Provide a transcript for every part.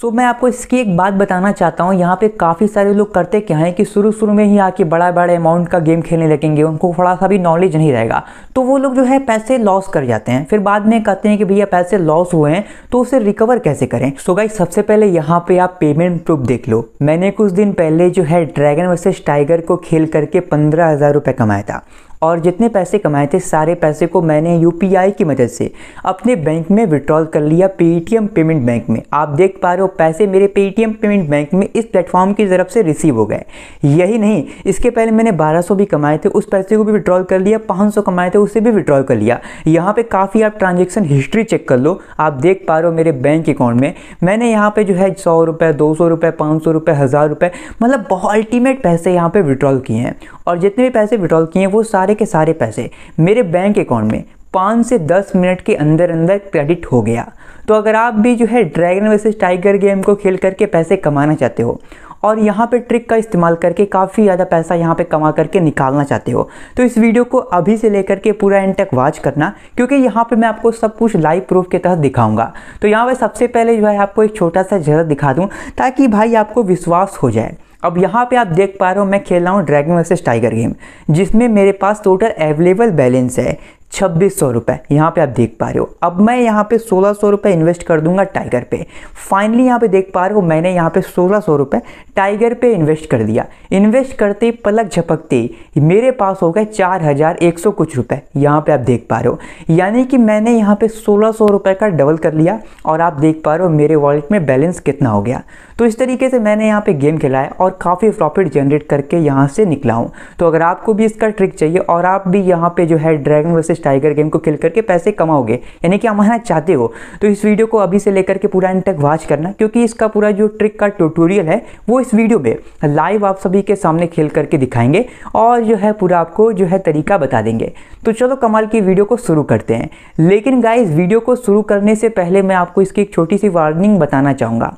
सो so, मैं आपको इसकी एक बात बताना चाहता हूँ यहाँ पे काफ़ी सारे लोग करते क्या हैं कि शुरू शुरू में ही आके बड़ा बड़ा अमाउंट का गेम खेलने लगेंगे उनको थोड़ा सा भी नॉलेज नहीं रहेगा तो वो लोग जो है पैसे लॉस कर जाते हैं फिर बाद में कहते हैं कि भैया पैसे लॉस हुए हैं तो उसे रिकवर कैसे करें सो so, भाई सबसे पहले यहाँ पर पे आप पेमेंट प्रूफ देख लो मैंने कुछ दिन पहले जो है ड्रैगन वर्सेज टाइगर को खेल करके पंद्रह कमाया था और जितने पैसे कमाए थे सारे पैसे को मैंने यू की मदद से अपने बैंक में विड्रॉल कर लिया पेटीएम पेमेंट बैंक में आप देख पा रहे हो पैसे मेरे पेटीएम पेमेंट बैंक में इस प्लेटफॉर्म की तरफ से रिसीव हो गए यही नहीं इसके पहले मैंने 1200 भी कमाए थे उस पैसे को भी विड्रॉल कर लिया 500 कमाए थे उसे भी विड्रॉल कर लिया यहाँ पर काफ़ी आप ट्रांजेक्शन हिस्ट्री चेक कर लो आप देख पा रहे हो मेरे बैंक अकाउंट में मैंने यहाँ पर जो है सौ रुपये दो सौ रुपये पाँच सौ रुपये हज़ार मतलब बहुत अल्टीमेट पैसे यहाँ पर विड्रॉल किए हैं और जितने भी पैसे विड्रॉल किए हैं वो सारे सारे के सारे पैसे मेरे बैंक अकाउंट में पाँच से दस मिनट के अंदर अंदर क्रेडिट हो गया तो अगर आप भी जो है ड्रैगन वर्सेस टाइगर गेम को खेल करके पैसे कमाना चाहते हो और यहाँ पे ट्रिक का इस्तेमाल करके काफ़ी ज़्यादा पैसा यहाँ पे कमा करके निकालना चाहते हो तो इस वीडियो को अभी से लेकर के पूरा एंड तक वॉच करना क्योंकि यहाँ पे मैं आपको सब कुछ लाइव प्रूफ के तहत दिखाऊंगा तो यहाँ पे सबसे पहले जो है आपको एक छोटा सा झलक दिखा दूँ ताकि भाई आपको विश्वास हो जाए अब यहाँ पे आप देख पा रहे हो मैं खेल रहा हूँ ड्रैगन वर्सेस टाइगर गेम जिसमें मेरे पास टोटल अवेलेबल बैलेंस है छब्बीस सौ रुपये यहाँ पर आप देख पा रहे हो अब मैं यहाँ पे सोलह सौ रुपये इन्वेस्ट कर दूंगा टाइगर पे फाइनली यहाँ पे देख पा रहे हो मैंने यहाँ पे सोलह सौ रुपये टाइगर पे इन्वेस्ट कर दिया इन्वेस्ट करते पलक झपकते मेरे पास हो गए चार हज़ार एक सौ कुछ रुपये यहाँ पे आप देख पा रहे हो यानी कि मैंने यहाँ पे सोलह सौ रुपये का डबल कर लिया और आप देख पा रहे हो मेरे वॉलेट में बैलेंस कितना हो गया तो इस तरीके से मैंने यहाँ पे गेम है और काफ़ी प्रॉफिट जनरेट करके यहाँ से निकला हूँ तो अगर आपको भी इसका ट्रिक चाहिए और आप भी यहाँ पे जो है ड्रैगन वैसे इस टाइगर गेम को खेल करके पैसे कमाओगे यानी कि हमारा चाहते हो तो इस वीडियो को अभी से लेकर के पूरा एंड तक वॉच करना क्योंकि इसका पूरा जो ट्रिक का ट्यूटोरियल है वो इस वीडियो में लाइव आप सभी के सामने खेल करके दिखाएंगे और जो है पूरा आपको जो है तरीका बता देंगे तो चलो कमाल की वीडियो को शुरू करते हैं लेकिन गाइज वीडियो को शुरू करने से पहले मैं आपको इसकी एक छोटी सी वार्निंग बताना चाहूँगा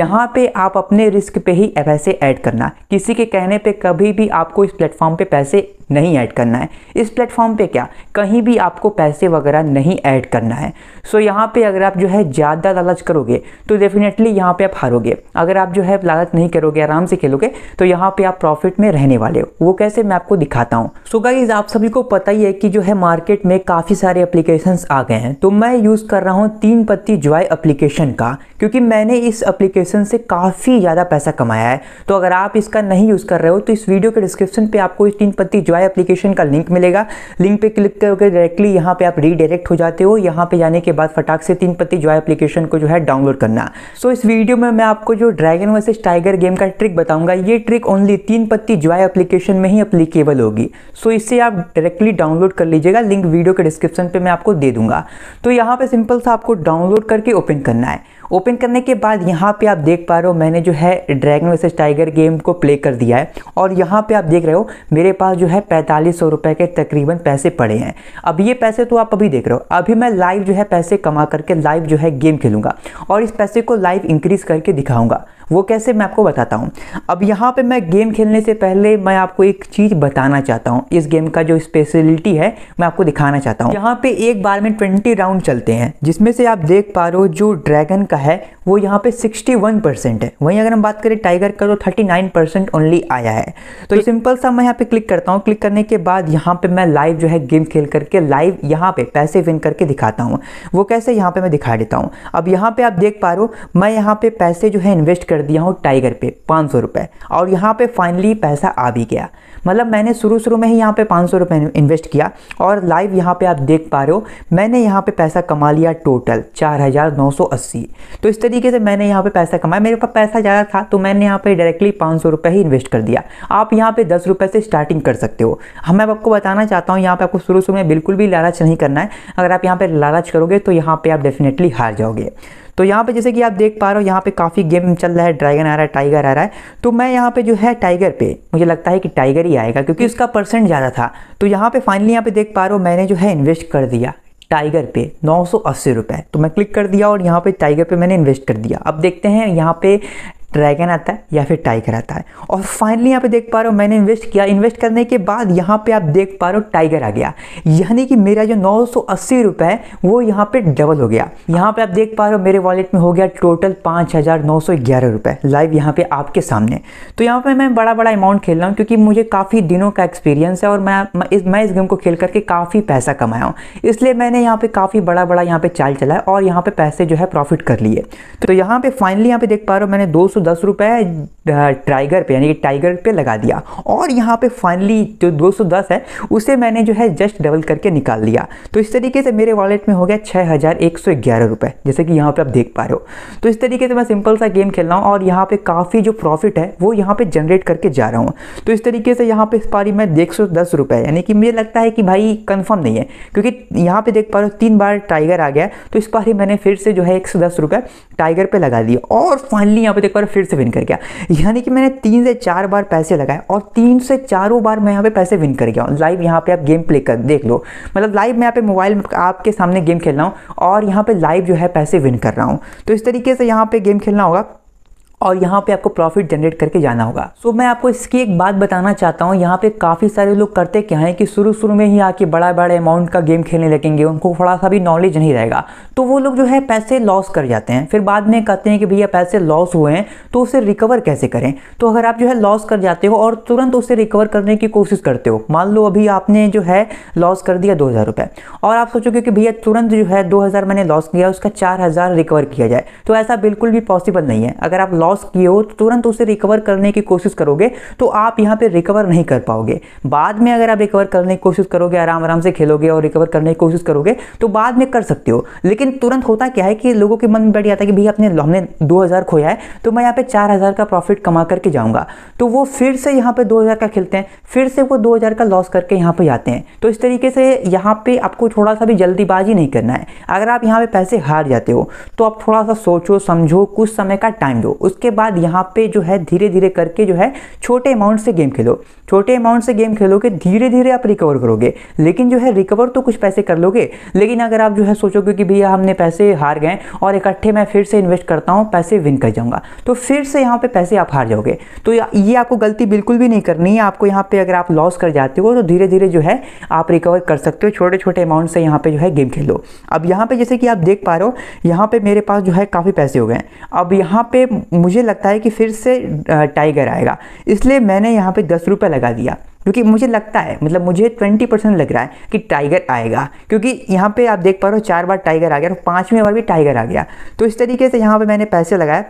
यहाँ पे आप अपने रिस्क पे ही पैसे ऐड करना किसी के कहने पे कभी भी आपको इस प्लेटफॉर्म पे पैसे नहीं ऐड करना है इस प्लेटफॉर्म पे क्या कहीं कहीं भी आपको पैसे वगैरह नहीं ऐड करना है सो so, यहाँ पे अगर आप जो है ज़्यादा लालच करोगे तो डेफिनेटली यहाँ पे आप हारोगे अगर आप जो है लालच नहीं करोगे आराम से खेलोगे तो यहाँ पे आप प्रॉफिट में रहने वाले हो वो कैसे मैं आपको दिखाता हूँ सो so, गाइज आप सभी को पता ही है कि जो है मार्केट में काफ़ी सारे अप्लीकेशन आ गए हैं तो मैं यूज़ कर रहा हूँ तीन पत्ती ज्वाई अप्लीकेशन का क्योंकि मैंने इस अप्लीकेशन से काफ़ी ज़्यादा पैसा कमाया है तो अगर आप इसका नहीं यूज़ कर रहे हो तो इस वीडियो के डिस्क्रिप्शन पर आपको इस तीन पत्ती ज्वाई अप्लीकेशन का लिंक मिलेगा लिंक पे क्लिक करोगे डायरेक्टली यहाँ पे आप रीडायरेक्ट हो जाते हो यहाँ पे जाने के बाद फटाक से तीन पत्ती जॉय एप्लीकेशन को जो है डाउनलोड करना सो so, इस वीडियो में मैं आपको जो ड्रैगन वर्सेस टाइगर गेम का ट्रिक बताऊंगा ये ट्रिक ओनली तीन पत्ती जॉय एप्लीकेशन में ही अप्लीकेबल होगी सो so, इससे आप डायरेक्टली डाउनलोड कर लीजिएगा लिंक वीडियो के डिस्क्रिप्शन पर मैं आपको दे दूंगा तो यहाँ पर सिंपल सा आपको डाउनलोड करके ओपन करना है ओपन करने के बाद यहाँ पे आप देख पा रहे हो मैंने जो है ड्रैगन वर्सेस टाइगर गेम को प्ले कर दिया है और यहाँ पे आप देख रहे हो मेरे पास जो है पैंतालीस सौ रुपये के तकरीबन पैसे पड़े हैं अब ये पैसे तो आप अभी देख रहे हो अभी मैं लाइव जो है पैसे कमा करके लाइव जो है गेम खेलूँगा और इस पैसे को लाइव इंक्रीज़ करके दिखाऊँगा वो कैसे मैं आपको बताता हूँ अब यहाँ पे मैं गेम खेलने से पहले मैं आपको एक चीज़ बताना चाहता हूँ इस गेम का जो स्पेशलिटी है मैं आपको दिखाना चाहता हूँ यहाँ पे एक बार में ट्वेंटी राउंड चलते हैं जिसमें से आप देख पा रहे हो जो ड्रैगन का है वो यहाँ पे वन परसेंट है वहीं अगर हम बात करें टाइगर का तो नाइन परसेंट ओनली आया है तो, तो सिंपल सा मैं यहाँ पे क्लिक करता हूँ क्लिक करने के बाद यहाँ पे मैं लाइव जो है गेम खेल करके लाइव यहाँ पे पैसे विन करके दिखाता हूँ वो कैसे यहाँ पे मैं दिखा देता हूँ अब यहाँ पे आप देख पा रहे हो मैं यहाँ पे पैसे जो है इन्वेस्ट कर कर दिया हूँ टाइगर पे पाँच सौ रुपये और यहाँ पे फाइनली पैसा आ भी गया मतलब मैंने शुरू शुरू में ही यहाँ पे पाँच सौ रुपये इन्वेस्ट किया और लाइव यहाँ पे आप देख पा रहे हो मैंने यहाँ पे पैसा कमा लिया टोटल चार हज़ार नौ सौ अस्सी तो इस तरीके से मैंने यहाँ पे पैसा कमाया मेरे पास पैसा ज़्यादा था तो मैंने यहाँ पर डायरेक्टली पाँच सौ रुपये ही इन्वेस्ट कर दिया आप यहाँ पर दस रुपये से स्टार्टिंग कर सकते हो हम मैं आपको बताना चाहता हूँ यहाँ पर आपको शुरू शुरू में बिल्कुल भी लालच नहीं करना है अगर आप यहाँ पर लालच करोगे तो यहाँ पर आप डेफिनेटली हार जाओगे तो यहाँ पे जैसे कि आप देख पा रहे हो यहाँ पे काफ़ी गेम चल रहा है ड्रैगन आ रहा है टाइगर आ रहा है तो मैं यहाँ पे जो है टाइगर पे मुझे लगता है कि टाइगर ही आएगा क्योंकि उसका परसेंट ज़्यादा था तो यहाँ पे फाइनली यहाँ पे देख पा रहे हो मैंने जो है इन्वेस्ट कर दिया टाइगर पे नौ सौ अस्सी रुपये तो मैं क्लिक कर दिया और यहाँ पे टाइगर पे मैंने इन्वेस्ट कर दिया अब देखते हैं यहाँ पे ड्रैगन आता है या फिर टाइगर आता है और फाइनली यहाँ पे देख पा रहे हो मैंने इन्वेस्ट किया इन्वेस्ट करने के बाद यहाँ पे आप देख पा रहे हो टाइगर आ गया यानी कि मेरा जो नौ सौ अस्सी रुपये है वो यहाँ पे डबल हो गया यहाँ पे आप देख पा रहे हो मेरे वॉलेट में हो गया टोटल पाँच हज़ार नौ सौ ग्यारह रुपये लाइव यहाँ पे आपके सामने तो यहाँ पे मैं बड़ा बड़ा अमाउंट खेल रहा हूँ क्योंकि मुझे काफ़ी दिनों का एक्सपीरियंस है और मैं मैं इस गेम को खेल करके काफ़ी पैसा कमाया हूँ इसलिए मैंने यहाँ पर काफ़ी बड़ा बड़ा यहाँ पे चाल चलाया और यहाँ पर पैसे जो है प्रॉफिट कर लिए तो यहाँ पे फाइनली यहाँ पे देख पा रहे हो मैंने दो सौ सौ रुपए टाइगर पे यानी कि टाइगर पे लगा दिया और यहाँ पे फाइनली जो 210 है उसे मैंने जो है जस्ट डबल करके निकाल लिया तो इस तरीके से मेरे वॉलेट में हो गया छः हज़ार जैसे कि यहाँ पे आप देख पा रहे हो तो इस तरीके से मैं सिंपल सा गेम खेल रहा हूँ और यहाँ पे काफ़ी जो प्रॉफिट है वो यहाँ पे जनरेट करके जा रहा हूँ तो इस तरीके से यहाँ पे इस पारी में एक सौ यानी कि मुझे लगता है कि भाई कन्फर्म नहीं है क्योंकि यहाँ पर देख पा रहे हो तीन बार टाइगर आ गया तो इस पारी मैंने फिर से जो है एक सौ दस रुपये टाइगर पे लगा दिया और फाइनली यहाँ पे देख पा रहे फिर से विन कर गया यानी कि मैंने तीन से चार बार पैसे लगाए और तीन से चारों बार मैं यहाँ पे पैसे विन कर गया हूँ लाइव यहाँ पे आप गेम प्ले कर देख लो मतलब लाइव मैं यहाँ पे मोबाइल आपके सामने गेम खेल रहा हूँ और यहाँ पे लाइव जो है पैसे विन कर रहा हूँ तो इस तरीके से यहाँ पे गेम खेलना होगा और यहाँ पे आपको प्रॉफिट जनरेट करके जाना होगा सो so, मैं आपको इसकी एक बात बताना चाहता हूँ यहाँ पे काफ़ी सारे लोग करते क्या है कि शुरू शुरू में ही आके बड़ा बड़ा अमाउंट का गेम खेलने लगेंगे उनको थोड़ा सा भी नॉलेज नहीं रहेगा तो वो लोग जो है पैसे लॉस कर जाते हैं फिर बाद में कहते हैं कि भैया पैसे लॉस हुए हैं तो उसे रिकवर कैसे करें तो अगर आप जो है लॉस कर जाते हो और तुरंत उसे रिकवर करने की कोशिश करते हो मान लो अभी आपने जो है लॉस कर दिया दो हज़ार और आप सोचोगे कि भैया तुरंत जो है दो हज़ार मैंने लॉस किया उसका चार हज़ार रिकवर किया जाए तो ऐसा बिल्कुल भी पॉसिबल नहीं है अगर आप लॉस लॉस किए हो तो तुरंत उसे रिकवर करने की कोशिश करोगे तो आप यहाँ पे रिकवर नहीं कर पाओगे बाद में अगर आप रिकवर करने की कोशिश करोगे आराम आराम से खेलोगे और रिकवर करने की कोशिश करोगे तो बाद में कर सकते हो लेकिन तुरंत होता क्या है कि लोगों के मन में बैठ जाता है कि भैया अपने हमने दो हज़ार खोया है तो मैं यहाँ पे चार हज़ार का प्रॉफिट कमा करके जाऊँगा तो वो फिर से यहाँ पर दो हज़ार का खेलते हैं फिर से वो दो हज़ार का लॉस करके यहाँ पर आते हैं तो इस तरीके से यहाँ पर आपको थोड़ा सा भी जल्दीबाजी नहीं करना है अगर आप यहाँ पे पैसे हार जाते हो तो आप थोड़ा सा सोचो समझो कुछ समय का टाइम दो उस उसके बाद यहाँ पे जो है धीरे धीरे करके जो है छोटे अमाउंट से गेम खेलो छोटे अमाउंट से गेम खेलोगे धीरे धीरे आप रिकवर करोगे लेकिन जो है रिकवर तो कुछ पैसे कर लोगे लेकिन अगर आप जो है सोचोगे कि भैया हमने पैसे हार गए और इकट्ठे मैं फिर से इन्वेस्ट करता हूँ पैसे विन कर जाऊँगा तो फिर से यहाँ पर पैसे आप हार जाओगे तो ये आपको गलती बिल्कुल भी नहीं करनी है आपको यहाँ पर अगर आप लॉस कर जाते हो तो धीरे धीरे जो है आप रिकवर कर सकते हो छोटे छोटे अमाउंट से यहाँ पर जो है गेम खेलो अब यहाँ पर जैसे कि आप देख पा रहे हो यहाँ पर मेरे पास जो है काफ़ी पैसे हो गए अब यहाँ पर मुझे लगता है कि फिर से टाइगर आएगा इसलिए मैंने यहाँ पे दस रुपये लगा दिया क्योंकि मुझे लगता है मतलब मुझे ट्वेंटी परसेंट लग रहा है कि टाइगर आएगा क्योंकि यहाँ पे आप देख पा रहे हो चार बार टाइगर आ गया और पाँचवीं बार भी टाइगर आ गया तो इस तरीके से यहाँ पर मैंने पैसे लगाए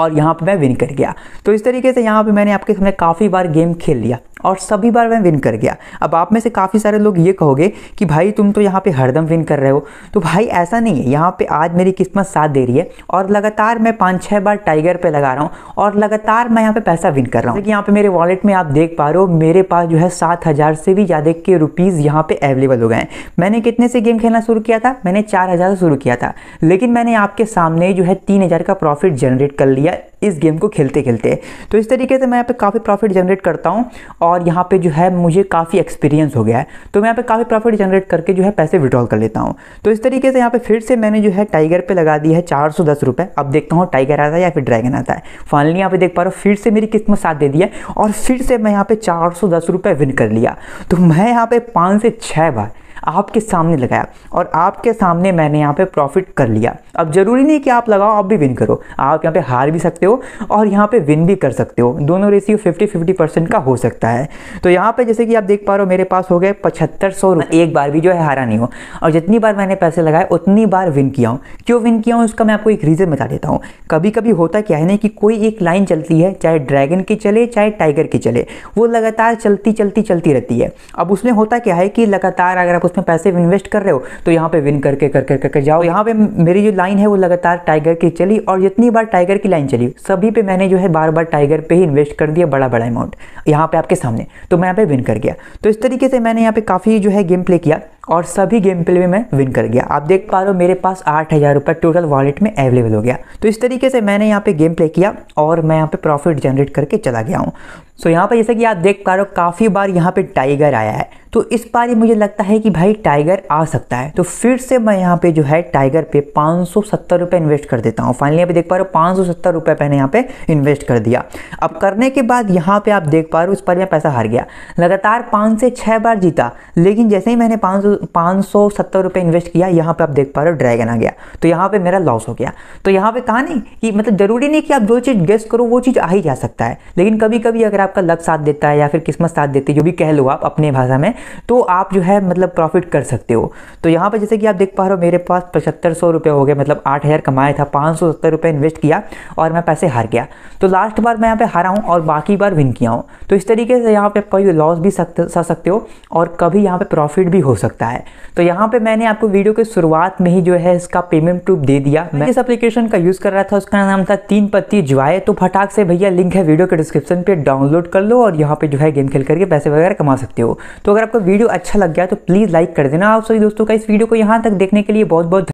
और यहाँ पर मैं विन कर गया तो इस तरीके से यहाँ पर मैंने आपके सामने काफ़ी बार गेम खेल लिया और सभी बार मैं विन कर गया अब आप में से काफ़ी सारे लोग ये कहोगे कि भाई तुम तो यहाँ पे हरदम विन कर रहे हो तो भाई ऐसा नहीं है यहाँ पे आज मेरी किस्मत साथ दे रही है और लगातार मैं पाँच छः बार टाइगर पे लगा रहा हूँ और लगातार मैं यहाँ पे पैसा विन कर रहा हूँ यहाँ पे मेरे वॉलेट में आप देख पा रहे हो मेरे पास जो है सात हज़ार से भी ज़्यादा के रुपीज़ यहाँ पर अवेलेबल हो गए हैं मैंने कितने से गेम खेलना शुरू किया था मैंने चार हज़ार से शुरू किया था लेकिन मैंने आपके सामने जो है तीन हज़ार का प्रॉफिट जनरेट कर लिया इस गेम को खेलते खेलते तो इस तरीके से मैं यहाँ पे काफ़ी प्रॉफिट जनरेट करता हूँ और यहाँ पे जो है मुझे काफ़ी एक्सपीरियंस हो गया है तो मैं यहाँ पे काफ़ी प्रॉफिट जनरेट करके जो है पैसे विड्रॉल कर लेता हूँ तो इस तरीके से यहाँ पे फिर से मैंने जो है टाइगर पे लगा दी है चार सौ दस रुपये अब देखता हूँ टाइगर आता है या फिर ड्रैगन आता है फाइनली यहाँ पे देख पा रहा हूँ फिर से मेरी किस्मत साथ दे दी है और फिर से मैं यहाँ पे चार सौ दस रुपये विन कर लिया तो मैं यहाँ पे पाँच से छः बार आपके सामने लगाया और आपके सामने मैंने यहाँ पे प्रॉफिट कर लिया अब ज़रूरी नहीं कि आप लगाओ आप भी विन करो आप यहाँ पे हार भी सकते हो और यहाँ पे विन भी कर सकते हो दोनों रेसियो 50 50 परसेंट का हो सकता है तो यहाँ पे जैसे कि आप देख पा रहे हो मेरे पास हो गए पचहत्तर सौ एक बार भी जो है हारा नहीं हो और जितनी बार मैंने पैसे लगाए उतनी बार विन किया हूँ क्यों विन किया हूँ उसका मैं आपको एक रीज़न बता देता हूँ कभी कभी होता क्या है ना कि कोई एक लाइन चलती है चाहे ड्रैगन की चले चाहे टाइगर की चले वो लगातार चलती चलती चलती रहती है अब उसमें होता क्या है कि लगातार अगर आपको उसमें पैसे इन्वेस्ट कर रहे हो तो यहाँ पे विन करके करके करके जाओ यहाँ पे मेरी जो लाइन है वो लगातार टाइगर की चली और जितनी बार टाइगर की लाइन चली सभी पे मैंने जो है बार बार टाइगर पे ही इन्वेस्ट कर दिया बड़ा बड़ा अमाउंट यहाँ पे आपके सामने तो मैं यहाँ पे विन कर गया तो इस तरीके से मैंने यहाँ पे काफ़ी जो है गेम प्ले किया और सभी गेम प्ले में मैं विन कर गया आप देख पा रहे हो मेरे पास आठ हज़ार रुपये टोटल वॉलेट में अवेलेबल हो गया तो इस तरीके से मैंने यहाँ पे गेम प्ले किया और मैं यहाँ पे प्रॉफिट जनरेट करके चला गया हूँ सो so, यहाँ पर जैसे कि आप देख पा रहे हो काफ़ी बार यहाँ पे टाइगर आया है तो इस बार ही मुझे लगता है कि भाई टाइगर आ सकता है तो फिर से मैं यहाँ पे जो है टाइगर पे पाँच सौ सत्तर रुपये इन्वेस्ट कर देता हूँ फाइनली यहाँ पे देख पा रहे हो पाँच सौ सत्तर रुपये मैंने यहाँ पे इन्वेस्ट कर दिया अब करने के बाद यहाँ पे आप देख पा रहे हो इस पर यहाँ पैसा हार गया लगातार पाँच से छः बार जीता लेकिन जैसे ही मैंने पाँच सौ पाँच सौ सत्तर इन्वेस्ट किया यहाँ पर आप देख पा रहे हो ड्रैगन आ गया तो यहाँ पर मेरा लॉस हो गया तो यहाँ पर कहा नहीं कि मतलब ज़रूरी नहीं कि आप जो चीज़ गेस्ट करो वो चीज़ आ ही जा सकता है लेकिन कभी कभी अगर आपका लक साथ देता है या फिर किस्मत साथ देती है जो भी कह लो आप अपने भाषा में तो आप जो है मतलब प्रॉफिट कर सकते हो तो यहाँ पर जैसे कि आप देख पा रहे हो मेरे पास पचहत्तर सौ रुपये हो गए मतलब आठ हज़ार कमाया था पाँच सौ सत्तर रुपये इन्वेस्ट किया और मैं पैसे हार गया तो लास्ट बार मैं यहाँ पर हारा हूँ और बाकी बार विन किया हूँ तो इस तरीके से यहाँ पर कभी लॉस भी सह सकते हो और कभी यहाँ पर प्रॉफिट भी हो सकता है रहा है तो यहाँ पे मैंने आपको वीडियो के शुरुआत में ही जो है इसका पेमेंट प्रूफ दे दिया मैं इस एप्लीकेशन का यूज़ कर रहा था उसका नाम था तीन पत्ती ज्वाए तो फटाक से भैया लिंक है वीडियो के डिस्क्रिप्शन पे डाउनलोड कर लो और यहाँ पे जो है गेम खेल करके पैसे वगैरह कमा सकते हो तो अगर आपको वीडियो अच्छा लग गया तो प्लीज़ लाइक कर देना आप सभी दोस्तों का इस वीडियो को यहाँ तक देखने के लिए बहुत बहुत